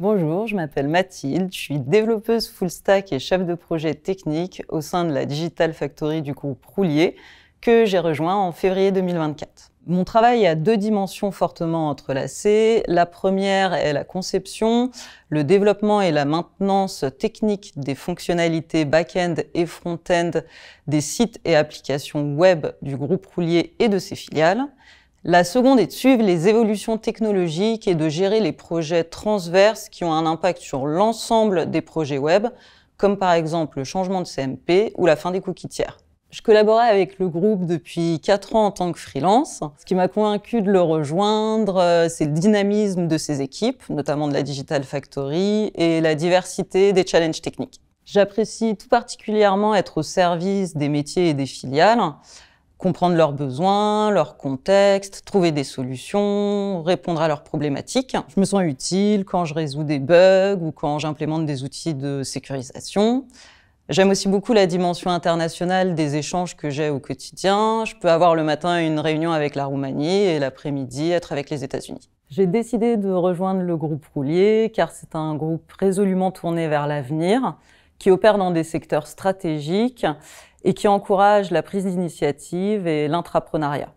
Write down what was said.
Bonjour, je m'appelle Mathilde, je suis développeuse full stack et chef de projet technique au sein de la Digital Factory du groupe Roulier que j'ai rejoint en février 2024. Mon travail a deux dimensions fortement entrelacées. La première est la conception, le développement et la maintenance technique des fonctionnalités back-end et front-end des sites et applications web du groupe Roulier et de ses filiales. La seconde est de suivre les évolutions technologiques et de gérer les projets transverses qui ont un impact sur l'ensemble des projets web, comme par exemple le changement de CMP ou la fin des cookies tiers. Je collaborais avec le groupe depuis 4 ans en tant que freelance. Ce qui m'a convaincu de le rejoindre, euh, c'est le dynamisme de ses équipes, notamment de la Digital Factory, et la diversité des challenges techniques. J'apprécie tout particulièrement être au service des métiers et des filiales, comprendre leurs besoins, leur contexte, trouver des solutions, répondre à leurs problématiques. Je me sens utile quand je résous des bugs ou quand j'implémente des outils de sécurisation. J'aime aussi beaucoup la dimension internationale des échanges que j'ai au quotidien. Je peux avoir le matin une réunion avec la Roumanie et l'après-midi être avec les États-Unis. J'ai décidé de rejoindre le groupe Roulier car c'est un groupe résolument tourné vers l'avenir qui opère dans des secteurs stratégiques et qui encourage la prise d'initiative et l'intrapreneuriat.